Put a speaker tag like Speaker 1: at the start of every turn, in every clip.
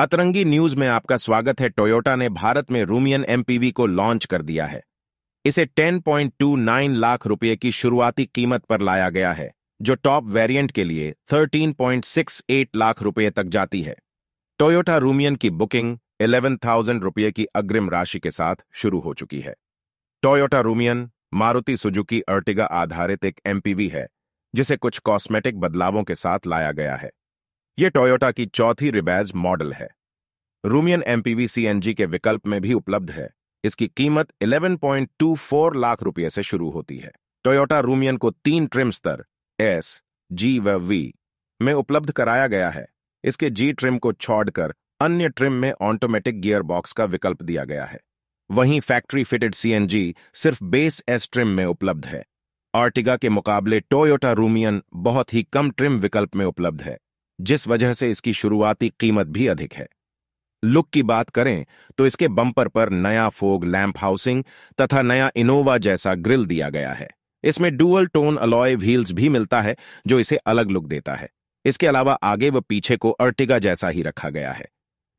Speaker 1: अतरंगी न्यूज में आपका स्वागत है टोयोटा ने भारत में रूमियन एमपीवी को लॉन्च कर दिया है इसे 10.29 लाख रुपए की शुरुआती कीमत पर लाया गया है जो टॉप वेरिएंट के लिए 13.68 लाख रुपए तक जाती है टोयोटा रूमियन की बुकिंग 11,000 रुपये की अग्रिम राशि के साथ शुरू हो चुकी है Toyota Rumion Maruti Suzuki Ertiga आधारित एक एमपीवी है जिसे कुछ कॉस्मेटिक बदलावों के साथ लाया गया है ये टोयोटा की चौथी रिबैज मॉडल है रूमियन एमपीवी सीएनजी के विकल्प में भी उपलब्ध है इसकी कीमत 11.24 लाख रुपए से शुरू होती है टोयोटा रूमियन को तीन ट्रिम स्तर एस जी व वी में उपलब्ध कराया गया है इसके जी ट्रिम को छोड़कर अन्य ट्रिम में ऑटोमेटिक गियर बॉक्स का विकल्प दिया गया है वहीं फैक्ट्री फिटेड सीएनजी सिर्फ बेस एस ट्रिम में उपलब्ध है आर्टिगा के मुकाबले टोयोटा रूमियन बहुत ही कम ट्रिम विकल्प में उपलब्ध है जिस वजह से इसकी शुरुआती कीमत भी अधिक है लुक की बात करें तो इसके बम्पर पर नया फोग लैंप हाउसिंग तथा नया इनोवा जैसा ग्रिल दिया गया है इसमें डुअल टोन अलॉय व्हील्स भी मिलता है जो इसे अलग लुक देता है इसके अलावा आगे व पीछे को अर्टिगा जैसा ही रखा गया है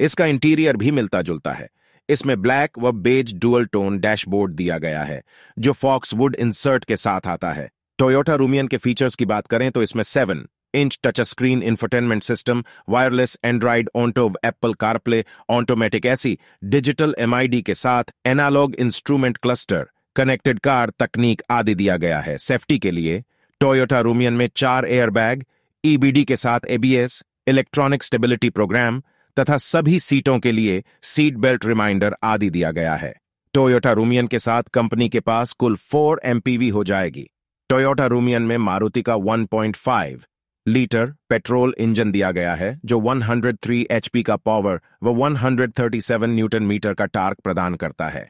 Speaker 1: इसका इंटीरियर भी मिलता जुलता है इसमें ब्लैक व बेज डुअल टोन डैशबोर्ड दिया गया है जो फॉक्सवुड इंसर्ट के साथ आता है टोयोटा रूमियन के फीचर्स की बात करें तो इसमें seven inch touchscreen infotainment system, wireless Android Auto Apple CarPlay automatic AC digital MID के साथ analog instrument cluster connected car तकनीक आदि दिया गया है सेफ्टी के लिए टोयोटा रूमियन में चार एयरबैग ईबीडी e के साथ एबीएस इलेक्ट्रॉनिक स्टेबिलिटी प्रोग्राम तथा सभी सीटों के लिए सीट बेल्ट रिमाइंडर आदि दिया गया है टोयोटा रूमियन के साथ कंपनी के पास कुल फोर एमपीवी हो जाएगी टोयोटा रूमियन में मारुति का 1.5 लीटर पेट्रोल इंजन दिया गया है जो 103 एचपी का पावर व 137 न्यूटन मीटर का टार्क प्रदान करता है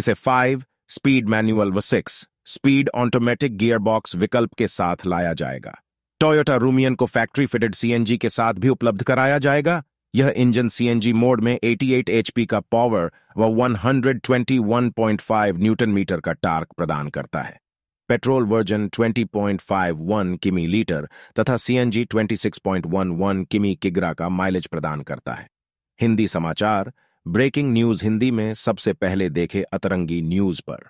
Speaker 1: इसे फाइव स्पीड मैनुअल व सिक्स स्पीड ऑटोमेटिक गियरबॉक्स विकल्प के साथ लाया जाएगा टोयोटा रूमियन को फैक्ट्री फिटेड सीएनजी के साथ भी उपलब्ध कराया जाएगा यह इंजन सीएनजी मोड में 88 एचपी का पावर व 121.5 न्यूटन मीटर का टार्क प्रदान करता है पेट्रोल वर्जन 20.51 किमी लीटर तथा सीएनजी 26.11 किमी किग्रा का माइलेज प्रदान करता है हिंदी समाचार ब्रेकिंग न्यूज हिंदी में सबसे पहले देखे अतरंगी न्यूज पर